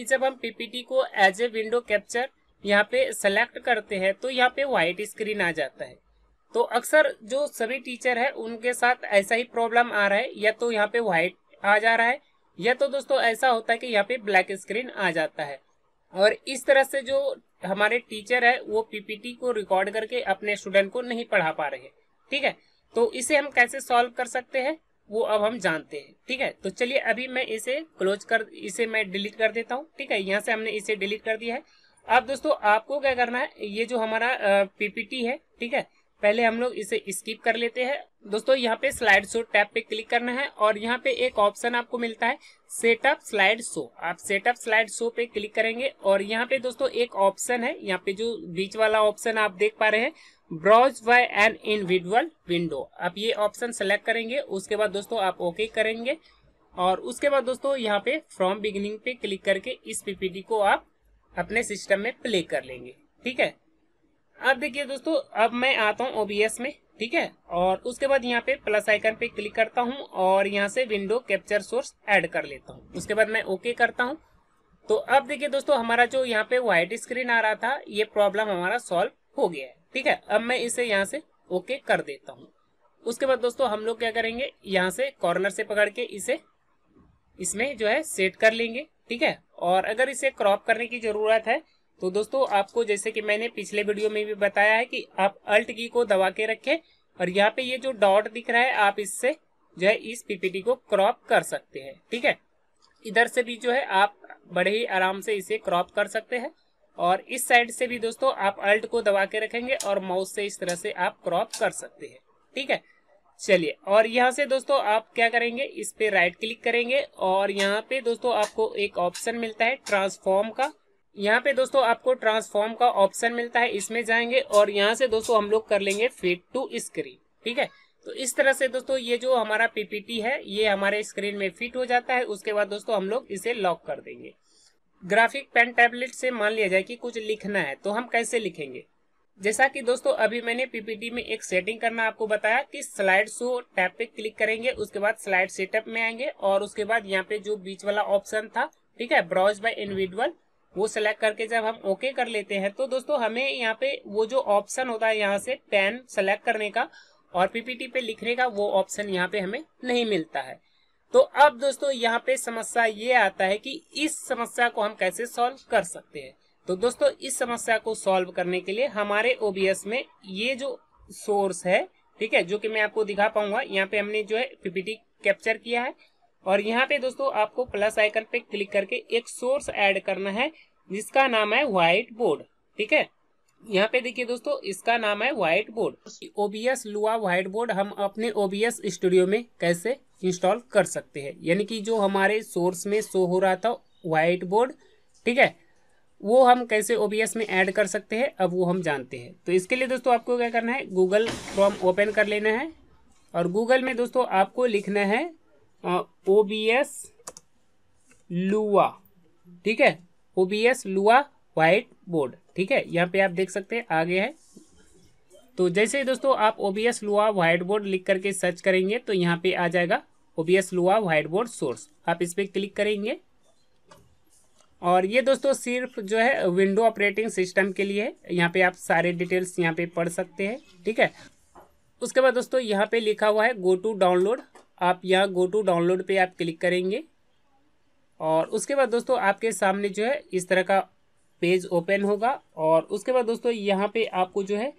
कि जब हम पीपीटी को एज ए विंडो कैप्चर यहाँ पे सेलेक्ट करते हैं तो यहाँ पे व्हाइट स्क्रीन आ जाता है तो अक्सर जो सभी टीचर है उनके साथ ऐसा ही प्रॉब्लम आ रहा है या तो यहाँ पे व्हाइट आ जा रहा है या तो दोस्तों ऐसा होता है कि यहाँ पे ब्लैक स्क्रीन आ जाता है और इस तरह से जो हमारे टीचर है वो पीपीटी को रिकॉर्ड करके अपने स्टूडेंट को नहीं पढ़ा पा रहे ठीक है तो इसे हम कैसे सॉल्व कर सकते हैं वो अब हम जानते हैं ठीक है तो चलिए अभी मैं इसे क्लोज कर इसे मैं डिलीट कर देता हूँ ठीक है यहाँ से हमने इसे डिलीट कर दिया है अब दोस्तों आपको क्या करना है ये जो हमारा पीपीटी है ठीक है पहले हम लोग इसे स्किप कर लेते हैं दोस्तों यहाँ पे स्लाइड शो टैब पे क्लिक करना है और यहाँ पे एक ऑप्शन आपको मिलता है सेटअप स्लाइड शो आप सेटअप स्लाइड शो पे क्लिक करेंगे और यहाँ पे दोस्तों एक ऑप्शन है यहाँ पे जो बीच वाला ऑप्शन आप देख पा रहे हैं browse by an individual window आप ये ऑप्शन सेलेक्ट करेंगे उसके बाद दोस्तों आप ओके okay करेंगे और उसके बाद दोस्तों यहाँ पे फ्रॉम बिगिनिंग पे क्लिक करके इस पीपीटी को आप अपने सिस्टम में प्ले कर लेंगे ठीक है अब देखिए दोस्तों अब मैं आता हूँ ओबीएस में ठीक है और उसके बाद यहाँ पे प्लस आइकन पे क्लिक करता हूँ और यहाँ से विंडो कैप्चर सोर्स ऐड कर लेता हूँ उसके बाद मैं ओके करता हूँ तो अब देखिए दोस्तों हमारा जो यहाँ पे व्हाइट स्क्रीन आ रहा था ये प्रॉब्लम हमारा सॉल्व हो गया है ठीक है अब मैं इसे यहाँ से ओके कर देता हूँ उसके बाद दोस्तों हम लोग क्या करेंगे यहाँ से कॉर्नर से पकड़ के इसे इसमें जो है सेट कर लेंगे ठीक है और अगर इसे क्रॉप करने की ज़रूरत है तो दोस्तों आपको जैसे कि मैंने पिछले वीडियो में भी बताया है कि आप अल्ट की को दबा के रखें और यहाँ पे ये जो डॉट दिख रहा है आप इससे जो है इस पीपीटी को क्रॉप कर सकते हैं ठीक है इधर से भी जो है आप बड़े ही आराम से इसे क्रॉप कर सकते हैं और इस साइड से भी दोस्तों आप अल्ट को दबा के रखेंगे और माउस से इस तरह से आप क्रॉप कर सकते हैं ठीक है चलिए और यहाँ से दोस्तों आप क्या करेंगे इस पे राइट क्लिक करेंगे और यहाँ पे दोस्तों आपको एक ऑप्शन मिलता है ट्रांसफॉर्म का यहाँ पे दोस्तों आपको ट्रांसफॉर्म का ऑप्शन मिलता है इसमें जाएंगे और यहाँ से दोस्तों हम लोग कर लेंगे फिट टू स्क्रीन ठीक है तो इस तरह से दोस्तों ये जो हमारा पीपीटी है ये हमारे स्क्रीन में फिट हो जाता है उसके बाद दोस्तों हम लोग इसे लॉक कर देंगे ग्राफिक पेन टैबलेट से मान लिया जाए कि कुछ लिखना है तो हम कैसे लिखेंगे जैसा कि दोस्तों अभी मैंने पीपीटी में एक सेटिंग करना आपको बताया कि स्लाइड शो टैब पे क्लिक करेंगे उसके बाद स्लाइड सेटअप में आएंगे और उसके बाद यहाँ पे जो बीच वाला ऑप्शन था ठीक है ब्राउज बाय इंडिविजुअल वो सिलेक्ट करके जब हम ओके कर लेते हैं तो दोस्तों हमें यहाँ पे वो जो ऑप्शन होता है यहाँ से पेन सेलेक्ट करने का और पीपीटी पे लिखने का वो ऑप्शन यहाँ पे हमें नहीं मिलता है तो अब दोस्तों यहाँ पे समस्या ये आता है कि इस समस्या को हम कैसे सॉल्व कर सकते हैं तो दोस्तों इस समस्या को सॉल्व करने के लिए हमारे ओबीएस में ये जो सोर्स है ठीक है जो कि मैं आपको दिखा पाऊंगा यहाँ पे हमने जो है पीपीटी कैप्चर किया है और यहाँ पे दोस्तों आपको प्लस आइकन पे क्लिक करके एक सोर्स एड करना है जिसका नाम है व्हाइट बोर्ड ठीक है यहाँ पे देखिए दोस्तों इसका नाम है white board OBS Lua white board हम अपने ओबीएस स्टूडियो में कैसे इंस्टॉल कर सकते हैं यानी कि जो हमारे सोर्स में शो हो रहा था वाइट बोर्ड ठीक है वो हम कैसे ओ में ऐड कर सकते हैं अब वो हम जानते हैं तो इसके लिए दोस्तों आपको क्या करना है गूगल क्रॉम ओपन कर लेना है और गूगल में दोस्तों आपको लिखना है ओ बी एस लुआ ठीक है O B S Lua white board ठीक है यहाँ पे आप देख सकते हैं आगे है तो जैसे दोस्तों आप O B S Lua white board लिख करके सर्च करेंगे तो यहाँ पे आ जाएगा OBS Lua white board source आप इस पर क्लिक करेंगे और ये दोस्तों सिर्फ जो है विंडो ऑपरेटिंग सिस्टम के लिए है यहाँ पे आप सारे डिटेल्स यहाँ पे पढ़ सकते हैं ठीक है उसके बाद दोस्तों यहाँ पे लिखा हुआ है गो टू डाउनलोड आप यहाँ गो टू डाउनलोड पे आप क्लिक करेंगे और उसके बाद दोस्तों आपके सामने जो है इस तरह का पेज ओपन होगा और उसके बाद दोस्तों यहाँ पे आपको जो है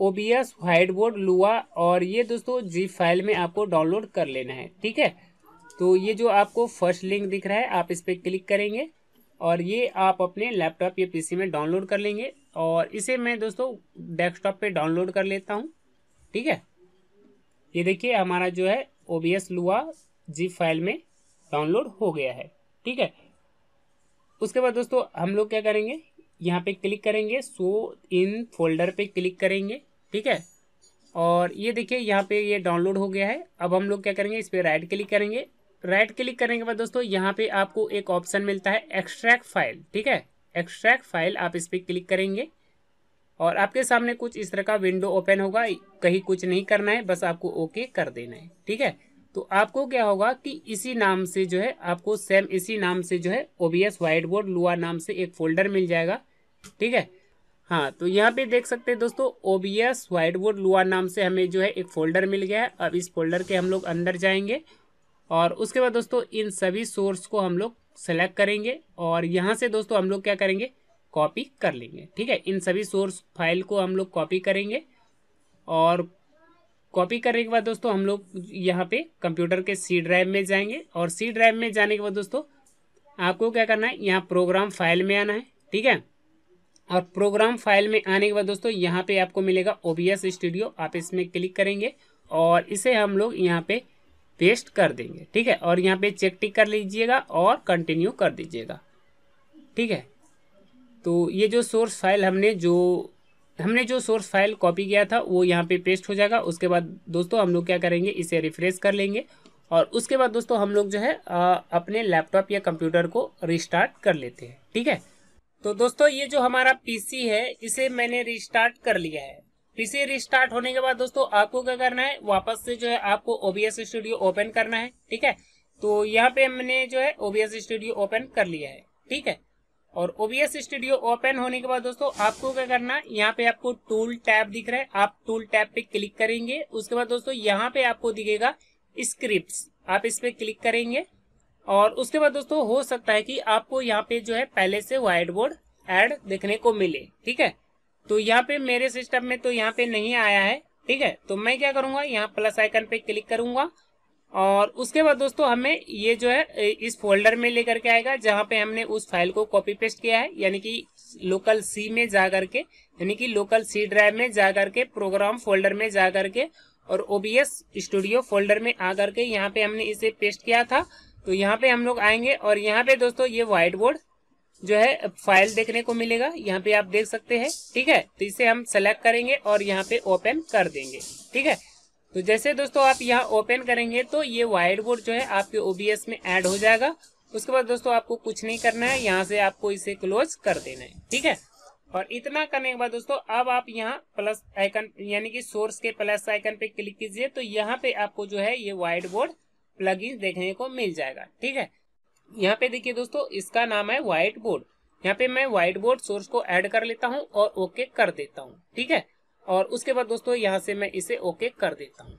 ओ एस व्हाइट बोर्ड लुआ और ये दोस्तों जी फाइल में आपको डाउनलोड कर लेना है ठीक है तो ये जो आपको फर्स्ट लिंक दिख रहा है आप इस पर क्लिक करेंगे और ये आप अपने लैपटॉप या पीसी में डाउनलोड कर लेंगे और इसे मैं दोस्तों डेस्कटॉप पे डाउनलोड कर लेता हूँ ठीक है ये देखिए हमारा जो है ओ बी एस लुआ जी फाइल में डाउनलोड हो गया है ठीक है उसके बाद दोस्तों हम लोग क्या करेंगे यहाँ पे क्लिक करेंगे सो इन फोल्डर पे क्लिक करेंगे ठीक है और ये देखिए यहाँ पे ये डाउनलोड हो गया है अब हम लोग क्या करेंगे इस पर राइट क्लिक करेंगे राइट क्लिक करने के बाद दोस्तों यहाँ पे आपको एक ऑप्शन मिलता है एक्सट्रैक्ट फाइल ठीक है एक्सट्रैक्ट फाइल आप इस पर क्लिक करेंगे और आपके सामने कुछ इस तरह का विंडो ओपन होगा कहीं कुछ नहीं करना है बस आपको ओके कर देना है ठीक है तो आपको क्या होगा कि इसी नाम से जो है आपको सेम इसी नाम से जो है ओबीएस वाइट बोर्ड लुआ नाम से एक फोल्डर मिल जाएगा ठीक है हाँ तो यहाँ पे देख सकते हैं दोस्तों ओबीएस व्हाइट बोर्ड लुआ नाम से हमें जो है एक फोल्डर मिल गया है अब इस फोल्डर के हम लोग अंदर जाएंगे और उसके बाद दोस्तों इन सभी सोर्स को हम लोग सेलेक्ट करेंगे और यहाँ से दोस्तों हम लोग क्या करेंगे कॉपी कर लेंगे ठीक है इन सभी सोर्स फाइल को हम लोग कॉपी करेंगे और कॉपी करने के बाद दोस्तों हम लोग यहाँ पे कंप्यूटर के सी ड्राइव में जाएंगे और सी ड्राइव में जाने के बाद दोस्तों आपको क्या करना है यहाँ प्रोग्राम फाइल में आना है ठीक है और प्रोग्राम फाइल में आने के बाद दोस्तों यहाँ पे आपको मिलेगा एस स्टूडियो आप इसमें क्लिक करेंगे और इसे हम लोग यहाँ पे पेस्ट कर देंगे ठीक है और यहाँ पे चेक टिक कर लीजिएगा और कंटिन्यू कर दीजिएगा ठीक है तो ये जो सोर्स फाइल हमने जो हमने जो सोर्स फाइल कॉपी किया था वो यहाँ पे पेस्ट हो जाएगा उसके बाद दोस्तों हम लोग क्या करेंगे इसे रिफ्रेश कर लेंगे और उसके बाद दोस्तों हम लोग जो है आ, अपने लैपटॉप या कंप्यूटर को रिस्टार्ट कर लेते हैं ठीक है तो दोस्तों ये जो हमारा पीसी है इसे मैंने रिस्टार्ट कर लिया है पीसी रिस्टार्ट होने के बाद दोस्तों आपको क्या करना है वापस से जो है आपको ओबीएस स्टूडियो ओपन करना है ठीक है तो यहाँ पे मैंने जो है ओबीएस स्टूडियो ओपन कर लिया है ठीक है और ओबीएस स्टूडियो ओपन होने के बाद दोस्तों आपको क्या करना है यहाँ पे आपको टूल टैब दिख रहा है आप टूल टैब पे क्लिक करेंगे उसके बाद दोस्तों यहाँ पे आपको दिखेगा स्क्रिप्ट आप इस पे क्लिक करेंगे और उसके बाद दोस्तों हो सकता है कि आपको यहाँ पे जो है पहले से व्हाइट बोर्ड एड देखने को मिले ठीक है तो यहाँ पे मेरे सिस्टम में तो यहाँ पे नहीं आया है ठीक है तो मैं क्या करूंगा यहाँ प्लस आइकन पे क्लिक करूंगा और उसके बाद दोस्तों हमें ये जो है इस फोल्डर में लेकर के आएगा जहाँ पे हमने उस फाइल को कॉपी पेस्ट किया है यानी कि लोकल सी में जा करके यानी कि लोकल सी ड्राइव में जा करके प्रोग्राम फोल्डर में जा करके और ओबीएस स्टूडियो फोल्डर में आ करके यहाँ पे हमने इसे पेस्ट किया था तो यहाँ पे हम लोग आएंगे और यहाँ पे दोस्तों ये व्हाइट बोर्ड जो है फाइल देखने को मिलेगा यहाँ पे आप देख सकते हैं ठीक है तो इसे हम सेलेक्ट करेंगे और यहाँ पे ओपन कर देंगे ठीक है तो जैसे दोस्तों आप यहाँ ओपन करेंगे तो ये व्हाइट बोर्ड जो है आपके ओबीएस में ऐड हो जाएगा उसके बाद दोस्तों आपको कुछ नहीं करना है यहाँ से आपको इसे क्लोज कर देना है ठीक है और इतना करने के बाद दोस्तों अब आप यहाँ प्लस आइकन यानी कि सोर्स के प्लस आइकन पे क्लिक कीजिए तो यहाँ पे आपको जो है ये व्हाइट बोर्ड प्लग देखने को मिल जाएगा ठीक है यहाँ पे देखिए दोस्तों इसका नाम है व्हाइट बोर्ड यहाँ पे मैं व्हाइट बोर्ड सोर्स को ऐड कर लेता हूँ और ओके कर देता हूँ ठीक है और उसके बाद दोस्तों यहाँ से मैं इसे ओके कर देता हूँ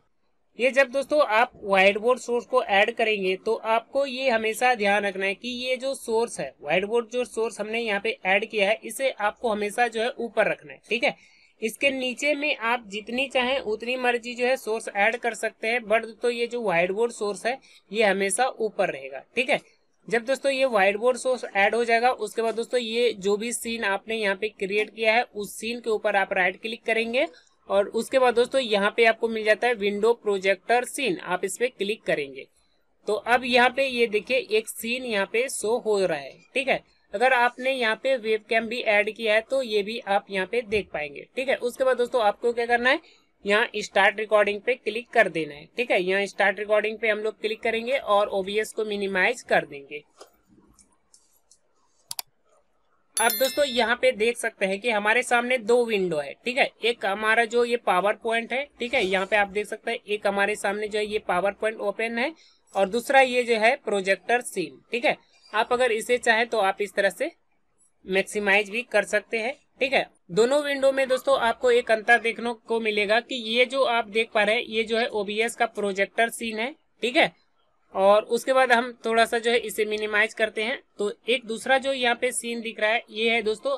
ये जब दोस्तों आप व्हाइट बोर्ड सोर्स को ऐड करेंगे तो आपको ये हमेशा ध्यान रखना है कि ये जो सोर्स है व्हाइट बोर्ड जो सोर्स हमने यहाँ पे ऐड किया है इसे आपको हमेशा जो है ऊपर रखना है ठीक है इसके नीचे में आप जितनी चाहे उतनी मर्जी जो है सोर्स ऐड कर सकते हैं बट दोस्तों ये जो व्हाइट बोर्ड सोर्स है ये हमेशा ऊपर रहेगा ठीक है जब दोस्तों ये व्हाइट बोर्ड सोर्स ऐड हो जाएगा उसके बाद दोस्तों ये जो भी सीन आपने यहाँ पे क्रिएट किया है उस सीन के ऊपर आप राइट क्लिक करेंगे और उसके बाद दोस्तों यहाँ पे आपको मिल जाता है विंडो प्रोजेक्टर सीन आप इस पे क्लिक करेंगे तो अब यहाँ पे ये देखिए एक सीन यहाँ पे शो हो रहा है ठीक है अगर आपने यहाँ पे वेब कैम भी ऐड किया है तो ये भी आप यहाँ पे देख पाएंगे ठीक है उसके बाद दोस्तों आपको क्या करना है यहाँ स्टार्ट रिकॉर्डिंग पे क्लिक कर देना है ठीक है यहाँ स्टार्ट रिकॉर्डिंग पे हम लोग क्लिक करेंगे और ओबीएस को मिनिमाइज कर देंगे आप दोस्तों यहाँ पे देख सकते हैं कि हमारे सामने दो विंडो है ठीक है एक हमारा जो ये पावर पॉइंट है ठीक है यहाँ पे आप देख सकते हैं एक हमारे सामने जो है ये पावर पॉइंट ओपन है और दूसरा ये जो है प्रोजेक्टर सीन ठीक है आप अगर इसे चाहे तो आप इस तरह से मैक्सिमाइज भी कर सकते हैं ठीक है दोनों विंडो में दोस्तों आपको एक अंतर देखने को मिलेगा कि ये जो आप देख पा रहे हैं ये जो है ओबीएस का प्रोजेक्टर सीन है ठीक है और उसके बाद हम थोड़ा सा जो है इसे मिनिमाइज करते हैं तो एक दूसरा जो यहाँ पे सीन दिख रहा है ये है दोस्तों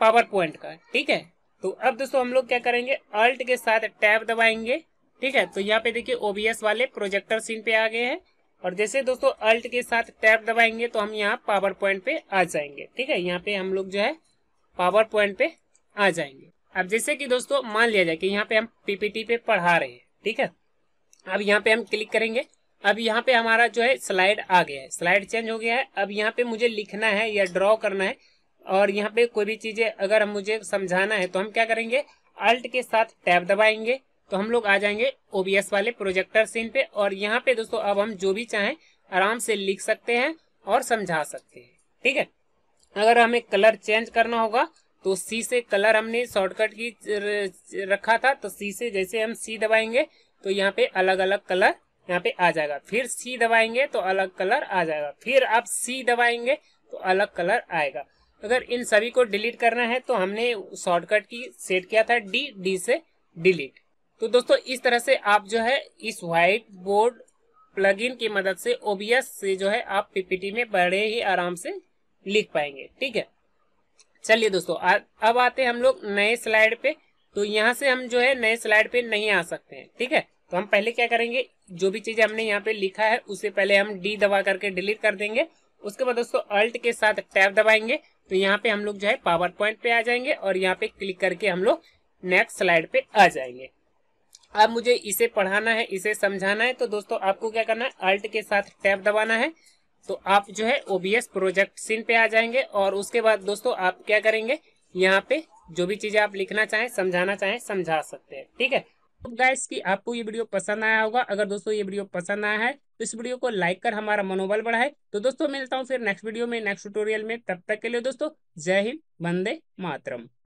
पावर पॉइंट का ठीक है तो अब दोस्तों हम लोग क्या करेंगे अल्ट के साथ टैब दबाएंगे ठीक है तो यहाँ पे देखिए ओबीएस वाले प्रोजेक्टर सीन पे आ गए हैं और जैसे दोस्तों अल्ट के साथ टैब दबाएंगे तो हम यहाँ पावर पॉइंट पे आ जाएंगे ठीक है यहाँ पे हम लोग जो है पावर पॉइंट पे आ जाएंगे अब जैसे कि दोस्तों मान लिया जाए कि यहाँ पे हम पीपीटी पे पढ़ा रहे हैं ठीक है अब यहाँ पे हम क्लिक करेंगे अब यहाँ पे हमारा जो है स्लाइड आ गया है स्लाइड चेंज हो गया है अब यहाँ पे मुझे लिखना है या ड्रॉ करना है और यहाँ पे कोई भी चीजें अगर मुझे समझाना है तो हम क्या करेंगे अल्ट के साथ टैब दबाएंगे तो हम लोग आ जाएंगे ओबीएस वाले प्रोजेक्टर सीन पे और यहाँ पे दोस्तों अब हम जो भी चाहें आराम से लिख सकते हैं और समझा सकते हैं ठीक है अगर हमें कलर चेंज करना होगा तो सी से कलर हमने शॉर्टकट की रखा था तो सी से जैसे हम सी दबाएंगे तो यहाँ पे अलग अलग कलर यहाँ पे आ जाएगा फिर सी दबाएंगे तो अलग कलर आ जाएगा फिर आप सी दबाएंगे तो अलग कलर आएगा अगर इन सभी को डिलीट करना है तो हमने शॉर्टकट की सेट किया था डी डी से डिलीट तो दोस्तों इस तरह से आप जो है इस व्हाइट बोर्ड प्लग की मदद से ओबीएस से जो है आप पीपीटी में बड़े ही आराम से लिख पाएंगे ठीक है चलिए दोस्तों आ, अब आते हैं हम लोग नए स्लाइड पे तो यहाँ से हम जो है नए स्लाइड पे नहीं आ सकते हैं ठीक है तो हम पहले क्या करेंगे जो भी चीज हमने यहाँ पे लिखा है उसे पहले हम डी दबा करके डिलीट कर देंगे उसके बाद दोस्तों अल्ट के साथ टैब दबाएंगे तो यहाँ पे हम लोग जो है पावर पॉइंट पे आ जाएंगे और यहाँ पे क्लिक करके हम लोग नेक्स्ट स्लाइड पे आ जाएंगे अब मुझे इसे पढ़ाना है इसे समझाना है तो दोस्तों आपको क्या करना है अल्ट के साथ टैब दबाना है तो आप जो है ओबीएस प्रोजेक्ट सीन पे आ जाएंगे और उसके बाद दोस्तों आप क्या करेंगे यहाँ पे जो भी चीजें आप लिखना चाहें समझाना चाहें समझा सकते हैं ठीक है तो गाइस की आपको ये वीडियो पसंद आया होगा अगर दोस्तों ये वीडियो पसंद आया है तो इस वीडियो को लाइक कर हमारा मनोबल बढ़ाए तो दोस्तों मिलता हूँ फिर नेक्स्ट वीडियो में नेक्स्ट ट्यूटोरियल में तब तक के लिए दोस्तों जय हिंद बंदे मातरम